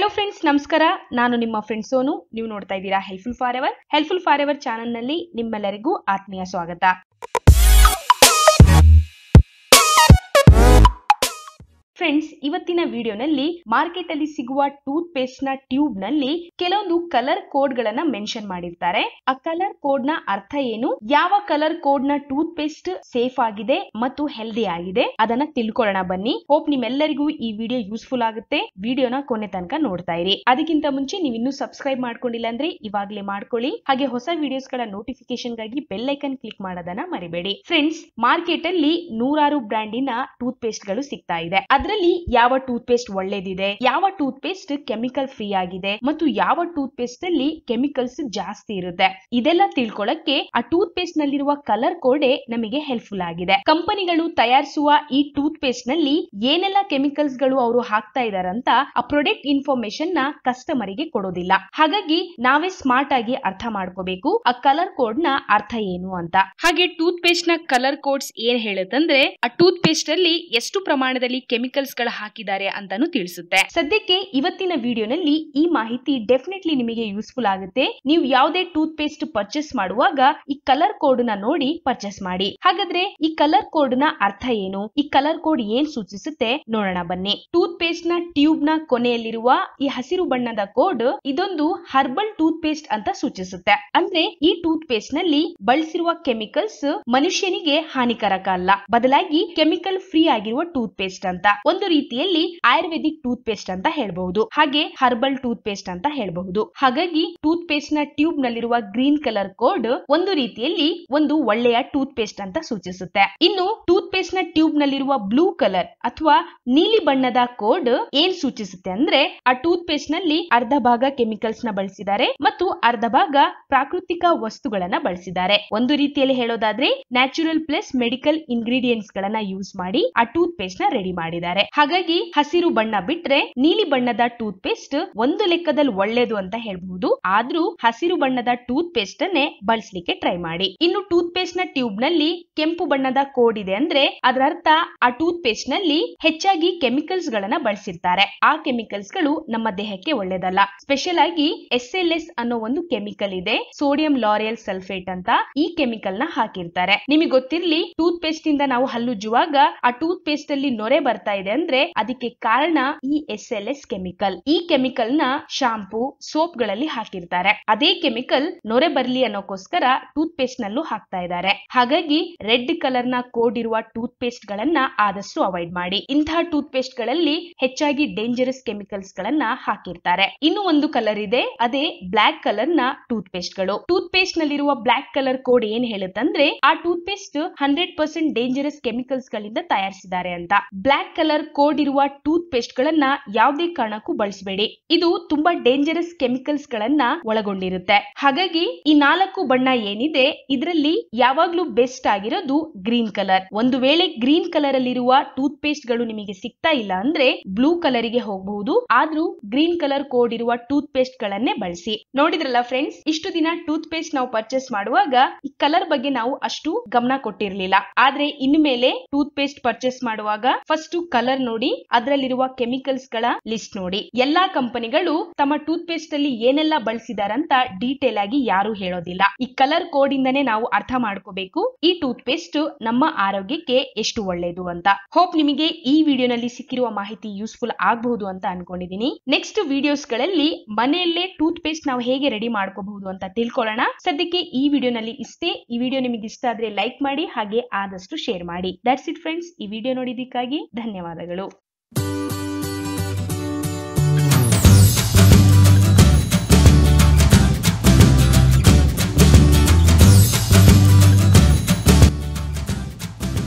hello friends ನಮಸ್ಕಾರ ನಾನು ನಿಮ್ಮ ಫ್ರೆಂಡ್ ಸೋನು ನೀವು ನೋಡ್ತಾ ಇದ್ದೀರಾ helpful forever helpful forever ಚಾನಲ್ನಲ್ಲಿ ನಿಮ್ಮೆಲ್ಲರಿಗೂ ಆತ್ಮೀಯ ಸ್ವಾಗತ ಫ್ರೆಂಡ್ಸ್ ಇವತ್ತಿನ ವಿಡಿಯೋನಲ್ಲಿ ಮಾರ್ಕೆಟ್ ಅಲ್ಲಿ ಸಿಗುವ ಟೂತ್ ಪೇಸ್ಟ್ ನ ಟ್ಯೂಬ್ ನಲ್ಲಿ ಕೆಲವೊಂದು ಕಲರ್ ಕೋಡ್ ಗಳನ್ನ ಮೆನ್ಷನ್ ಮಾಡಿರ್ತಾರೆ ಆ ಕಲರ್ ಕೋಡ್ ನ ಅರ್ಥ ಏನು ಯಾವ ಕಲರ್ ಕೋಡ್ ನ ಟೂತ್ ಪೇಸ್ಟ್ ಸೇಫ್ ಆಗಿದೆ ಮತ್ತು ಹೆಲ್ದಿ ಆಗಿದೆ ಅದನ್ನ ತಿಳ್ಕೊಳ್ಳೋಣ ಬನ್ನಿ ಹೋಪ್ ನಿಮ್ಮೆಲ್ಲರಿಗೂ ಈ ವಿಡಿಯೋ ಯೂಸ್ಫುಲ್ ಆಗುತ್ತೆ ವಿಡಿಯೋನ ಕೊನೆ ತನಕ ನೋಡ್ತಾ ಇರಿ ಅದಕ್ಕಿಂತ ಮುಂಚೆ ನೀವು ಇನ್ನೂ ಸಬ್ಸ್ಕ್ರೈಬ್ ಮಾಡ್ಕೊಂಡಿಲ್ಲ ಅಂದ್ರೆ ಇವಾಗ್ಲೇ ಮಾಡ್ಕೊಳ್ಳಿ ಹಾಗೆ ಹೊಸ ವಿಡಿಯೋಸ್ ಗಳ ನೋಟಿಫಿಕೇಶನ್ ಗಾಗಿ ಬೆಲ್ ಕ್ಲಿಕ್ ಮಾಡೋದನ್ನ ಮರಿಬೇಡಿ ಫ್ರೆಂಡ್ಸ್ ಮಾರ್ಕೆಟ್ ಅಲ್ಲಿ ನೂರಾರು ಬ್ರ್ಯಾಂಡಿನ ಟೂತ್ ಪೇಸ್ಟ್ ಗಳು ಸಿಗ್ತಾ ಇದೆ ಅದ್ರ ಅದರಲ್ಲಿ ಯಾವ ಟೂತ್ ಪೇಸ್ಟ್ ಒಳ್ಳೇದಿದೆ ಯಾವ ಟೂತ್ ಪೇಸ್ಟ್ ಕೆಮಿಕಲ್ ಫ್ರೀ ಆಗಿದೆ ಮತ್ತು ಯಾವ ಟೂತ್ ಪೇಸ್ಟ್ ಅಲ್ಲಿ ಕೆಮಿಕಲ್ಸ್ ಜಾಸ್ತಿ ಇರುತ್ತೆ ಇದೆಲ್ಲ ತಿಳ್ಕೊಳ್ಳಕ್ಕೆ ಆ ಟೂತ್ ಪೇಸ್ಟ್ ನಲ್ಲಿರುವ ಕಲರ್ ಕೋಡೆ ನಮಗೆ ಹೆಲ್ಪ್ಫುಲ್ ಆಗಿದೆ ಕಂಪನಿಗಳು ತಯಾರಿಸುವ ಈ ಟೂತ್ ಪೇಸ್ಟ್ ನಲ್ಲಿ ಏನೆಲ್ಲ ಕೆಮಿಕಲ್ಸ್ ಗಳು ಅವರು ಹಾಕ್ತಾ ಇದಾರಂತ ಆ ಪ್ರೊಡಕ್ಟ್ ಇನ್ಫಾರ್ಮೇಶನ್ ನ ಕಸ್ಟಮರ್ ಗೆ ಕೊಡೋದಿಲ್ಲ ಹಾಗಾಗಿ ನಾವೇ ಸ್ಮಾರ್ಟ್ ಆಗಿ ಅರ್ಥ ಮಾಡ್ಕೋಬೇಕು ಆ ಕಲರ್ ಕೋಡ್ ನ ಅರ್ಥ ಏನು ಅಂತ ಹಾಗೆ ಟೂತ್ ಪೇಸ್ಟ್ ನ ಕಲರ್ ಕೋಡ್ಸ್ ಏನ್ ಹೇಳುತ್ತಂದ್ರೆ ಆ ಟೂತ್ ಪೇಸ್ಟ್ ಅಲ್ಲಿ ಎಷ್ಟು ಪ್ರಮಾಣದಲ್ಲಿ ಕೆಮಿಕಲ್ ಕೆಮಿಕಲ್ಸ್ ಗಳ ಹಾಕಿದ್ದಾರೆ ಅಂತಾನು ತಿಳಿಸುತ್ತೆ ಸದ್ಯಕ್ಕೆ ಇವತ್ತಿನ ವಿಡಿಯೋನಲ್ಲಿ ಈ ಮಾಹಿತಿ ಡೆಫಿನೆಟ್ಲಿ ನಿಮಗೆ ಯೂಸ್ಫುಲ್ ಆಗುತ್ತೆ ನೀವು ಯಾವುದೇ ಟೂತ್ ಪೇಸ್ಟ್ ಪರ್ಚೇಸ್ ಮಾಡುವಾಗ ಈ ಕಲರ್ ಕೋಡ್ ನ ನೋಡಿ ಪರ್ಚೇಸ್ ಮಾಡಿ ಹಾಗಾದ್ರೆ ಈ ಕಲರ್ ಕೋಡ್ ನ ಅರ್ಥ ಏನು ಈ ಕಲರ್ ಕೋಡ್ ಏನ್ ಸೂಚಿಸುತ್ತೆ ನೋಡೋಣ ಬನ್ನಿ ಟೂತ್ ಪೇಸ್ಟ್ ನ ಟ್ಯೂಬ್ ನ ಕೊನೆಯಲ್ಲಿರುವ ಈ ಹಸಿರು ಬಣ್ಣದ ಕೋಡ್ ಇದೊಂದು ಹರ್ಬಲ್ ಟೂತ್ ಪೇಸ್ಟ್ ಅಂತ ಸೂಚಿಸುತ್ತೆ ಅಂದ್ರೆ ಈ ಟೂತ್ ಪೇಸ್ಟ್ ನಲ್ಲಿ ಬಳಸಿರುವ ಕೆಮಿಕಲ್ಸ್ ಮನುಷ್ಯನಿಗೆ ಹಾನಿಕಾರಕ ಅಲ್ಲ ಬದಲಾಗಿ ಕೆಮಿಕಲ್ ಫ್ರೀ ಆಗಿರುವ ಟೂತ್ ಪೇಸ್ಟ್ ಅಂತ ಒಂದು ರೀತಿಯಲ್ಲಿ ಆಯುರ್ವೇದಿಕ್ ಟೂತ್ ಪೇಸ್ಟ್ ಅಂತ ಹೇಳ್ಬಹುದು ಹಾಗೆ ಹರ್ಬಲ್ ಟೂತ್ ಪೇಸ್ಟ್ ಅಂತ ಹೇಳಬಹುದು ಹಾಗಾಗಿ ಟೂತ್ ಪೇಸ್ಟ್ ನ ಟ್ಯೂಬ್ ನಲ್ಲಿರುವ ಗ್ರೀನ್ ಕಲರ್ ಕೋಡ್ ಒಂದು ರೀತಿಯಲ್ಲಿ ಒಂದು ಒಳ್ಳೆಯ ಟೂತ್ ಪೇಸ್ಟ್ ಅಂತ ಸೂಚಿಸುತ್ತೆ ಇನ್ನು ಟೂತ್ ಪೇಸ್ಟ್ ನ ಟ್ಯೂಬ್ನಲ್ಲಿರುವ ಬ್ಲೂ ಕಲರ್ ಅಥವಾ ನೀಲಿ ಬಣ್ಣದ ಕೋಡ್ ಏನ್ ಸೂಚಿಸುತ್ತೆ ಅಂದ್ರೆ ಆ ಟೂತ್ ಪೇಸ್ಟ್ ನಲ್ಲಿ ಅರ್ಧ ಭಾಗ ಕೆಮಿಕಲ್ಸ್ ನ ಬಳಸಿದ್ದಾರೆ ಮತ್ತು ಅರ್ಧ ಭಾಗ ಪ್ರಾಕೃತಿಕ ವಸ್ತುಗಳನ್ನ ಬಳಸಿದ್ದಾರೆ ಒಂದು ರೀತಿಯಲ್ಲಿ ಹೇಳೋದಾದ್ರೆ ನ್ಯಾಚುರಲ್ ಪ್ಲಸ್ ಮೆಡಿಕಲ್ ಇಂಗ್ರೀಡಿಯೆಂಟ್ಸ್ ಗಳನ್ನ ಯೂಸ್ ಮಾಡಿ ಆ ಟೂತ್ ಪೇಸ್ಟ್ ನ ರೆಡಿ ಮಾಡಿದ್ದಾರೆ ಹಾಗಾಗಿ ಹಸಿರು ಬಣ್ಣ ಬಿಟ್ರೆ ನೀಲಿ ಬಣ್ಣದ ಟೂತ್ ಪೇಸ್ಟ್ ಒಂದು ಲೆಕ್ಕದಲ್ಲಿ ಒಳ್ಳೇದು ಅಂತ ಹೇಳಬಹುದು ಆದ್ರೂ ಹಸಿರು ಬಣ್ಣದ ಟೂತ್ ಪೇಸ್ಟ್ ಅನ್ನೇ ಬಳಸಲಿಕ್ಕೆ ಟ್ರೈ ಮಾಡಿ ಇನ್ನು ಟೂತ್ ಪೇಸ್ಟ್ ನ ಟ್ಯೂಬ್ ನಲ್ಲಿ ಕೆಂಪು ಬಣ್ಣದ ಕೋಡ್ ಇದೆ ಅಂದ್ರೆ ಅದರ ಅಂತ ಆ ಟೂತ್ ಪೇಸ್ಟ್ ನಲ್ಲಿ ಹೆಚ್ಚಾಗಿ ಕೆಮಿಕಲ್ಸ್ ಗಳನ್ನ ಬಳಸಿರ್ತಾರೆ ಆ ಕೆಮಿಕಲ್ಸ್ ಗಳು ನಮ್ಮ ದೇಹಕ್ಕೆ ಒಳ್ಳೇದಲ್ಲ ಸ್ಪೆಷಲ್ ಆಗಿ ಎಸ್ ಎಲ್ ಎಸ್ ಅನ್ನೋ ಒಂದು ಕೆಮಿಕಲ್ ಇದೆ ಸೋಡಿಯಂ ಲಾರಿಯಲ್ ಸಲ್ಫೇಟ್ ಅಂತ ಈ ಕೆಮಿಕಲ್ ನ ಹಾಕಿರ್ತಾರೆ ನಿಮಗೆ ಗೊತ್ತಿರ್ಲಿ ಟೂತ್ ಪೇಸ್ಟ್ ಇಂದ ನಾವು ಹಲ್ಲುಜ್ಜುವಾಗ ಆ ಟೂತ್ ಪೇಸ್ಟ್ ಅಲ್ಲಿ ನೊರೆ ಬರ್ತಾ ಇದೆ ಅಂದ್ರೆ ಅದಕ್ಕೆ ಕಾರಣ ಈ ಎಸ್ ಎಲ್ ಎಸ್ ಕೆಮಿಕಲ್ ಈ ಕೆಮಿಕಲ್ ನ ಶಾಂಪೂ ಸೋಪ್ ಗಳಲ್ಲಿ ಹಾಕಿರ್ತಾರೆ ಅದೇ ಕೆಮಿಕಲ್ ನೊರೆ ಬರ್ಲಿ ಅನ್ನೋಕೋಸ್ಕರ ಟೂತ್ ಪೇಸ್ಟ್ ನಲ್ಲೂ ಹಾಕ್ತಾ ಇದ್ದಾರೆ ಹಾಗಾಗಿ ರೆಡ್ ಕಲರ್ ನ ಕೋಡ್ ಇರುವ ಟೂತ್ ಪೇಸ್ಟ್ ಗಳನ್ನ ಆದಷ್ಟು ಅವಾಯ್ಡ್ ಮಾಡಿ ಇಂತಹ ಟೂತ್ ಪೇಸ್ಟ್ ಗಳಲ್ಲಿ ಹೆಚ್ಚಾಗಿ ಡೇಂಜರಸ್ ಕೆಮಿಕಲ್ಸ್ ಗಳನ್ನ ಹಾಕಿರ್ತಾರೆ ಇನ್ನು ಒಂದು ಕಲರ್ ಇದೆ ಅದೇ ಬ್ಲಾಕ್ ಕಲರ್ ನ ಟೂತ್ ಪೇಸ್ಟ್ ಗಳು ಟೂತ್ ಪೇಸ್ಟ್ ನಲ್ಲಿರುವ ಬ್ಲಾಕ್ ಕಲರ್ ಕೋಡ್ ಏನ್ ಹೇಳುತ್ತಂದ್ರೆ ಆ toothpaste hundred percent dangerous chemicals ಗಳಿಂದ ತಯಾರಿಸಿದ್ದಾರೆ ಅಂತ ಬ್ಲಾಕ್ ಕಲರ್ ಕೋಡ್ ಇರುವ ಟೂತ್ ಪೇಸ್ಟ್ ಗಳನ್ನ ಯಾವುದೇ ಕಾರಣಕ್ಕೂ ಬಳಸಬೇಡಿ ಇದು ತುಂಬಾ ಡೇಂಜರಸ್ ಕೆಮಿಕಲ್ಸ್ ಗಳನ್ನ ಒಳಗೊಂಡಿರುತ್ತೆ ಹಾಗಾಗಿ ಈ ನಾಲ್ಕು ಬಣ್ಣ ಏನಿದೆ ಇದರಲ್ಲಿ ಯಾವಾಗ್ಲೂ ಬೆಸ್ಟ್ ಆಗಿರೋದು ಗ್ರೀನ್ ಕಲರ್ ಒಂದು ವೇಳೆ ಗ್ರೀನ್ ಗ್ರೀನ್ ಕಲರ್ ಅಲ್ಲಿರುವ ಟೂತ್ ಪೇಸ್ಟ್ ಗಳು ನಿಮಗೆ ಸಿಗ್ತಾ ಇಲ್ಲ ಅಂದ್ರೆ ಬ್ಲೂ ಕಲರಿಗೆ ಹೋಗಬಹುದು ಆದ್ರೂ ಗ್ರೀನ್ ಕಲರ್ ಕೋಡ್ ಇರುವ ಟೂತ್ ಪೇಸ್ಟ್ ಗಳನ್ನೇ ಬಳಸಿ ನೋಡಿದ್ರಲ್ಲ ಫ್ರೆಂಡ್ಸ್ ಇಷ್ಟು ದಿನ ಟೂತ್ ಪೇಸ್ಟ್ ನಾವು ಪರ್ಚೇಸ್ ಮಾಡುವಾಗ ಈ ಕಲರ್ ಬಗ್ಗೆ ನಾವು ಅಷ್ಟು ಗಮನ ಕೊಟ್ಟಿರ್ಲಿಲ್ಲ ಆದ್ರೆ ಇನ್ಮೇಲೆ ಟೂತ್ ಪೇಸ್ಟ್ ಪರ್ಚೇಸ್ ಮಾಡುವಾಗ ಫಸ್ಟ್ ಕಲರ್ ನೋಡಿ ಅದರಲ್ಲಿರುವ ಕೆಮಿಕಲ್ಸ್ ಗಳ ಲಿಸ್ಟ್ ನೋಡಿ ಎಲ್ಲಾ ಕಂಪನಿಗಳು ತಮ್ಮ ಟೂತ್ ಪೇಸ್ಟ್ ಅಲ್ಲಿ ಏನೆಲ್ಲ ಬಳಸಿದಾರಂತ ಡೀಟೇಲ್ ಆಗಿ ಯಾರು ಹೇಳೋದಿಲ್ಲ ಈ ಕಲರ್ ಕೋಡ್ ಇಂದನೇ ನಾವು ಅರ್ಥ ಮಾಡ್ಕೋಬೇಕು ಈ ಟೂತ್ ಪೇಸ್ಟ್ ನಮ್ಮ ಆರೋಗ್ಯಕ್ಕೆ ಎಷ್ಟು ಒಳ್ಳೇದು ಅಂತ ಹೋಪ್ ನಿಮಗೆ ಈ ವಿಡಿಯೋನಲ್ಲಿ ಸಿಕ್ಕಿರುವ ಮಾಹಿತಿ ಯೂಸ್ಫುಲ್ ಆಗಬಹುದು ಅಂತ ಅನ್ಕೊಂಡಿದ್ದೀನಿ ನೆಕ್ಸ್ಟ್ ವಿಡಿಯೋಸ್ ಗಳಲ್ಲಿ ಮನೆಯಲ್ಲೇ ಟೂತ್ ಪೇಸ್ಟ್ ನಾವು ಹೇಗೆ ರೆಡಿ ಮಾಡ್ಕೋಬಹುದು ಅಂತ ತಿಳ್ಕೊಳ್ಳೋಣ ಸದ್ಯಕ್ಕೆ ಈ ವಿಡಿಯೋನಲ್ಲಿ ಇಷ್ಟೇ ಈ ವಿಡಿಯೋ ನಿಮಗೆ ಇಷ್ಟ ಆದ್ರೆ ಲೈಕ್ ಮಾಡಿ ಹಾಗೆ ಆದಷ್ಟು ಶೇರ್ ಮಾಡಿ ದಟ್ಸ್ ಇಟ್ ಫ್ರೆಂಡ್ಸ್ ಈ ವಿಡಿಯೋ ನೋಡಿದ್ದಕ್ಕಾಗಿ ಧನ್ಯವಾದಗಳು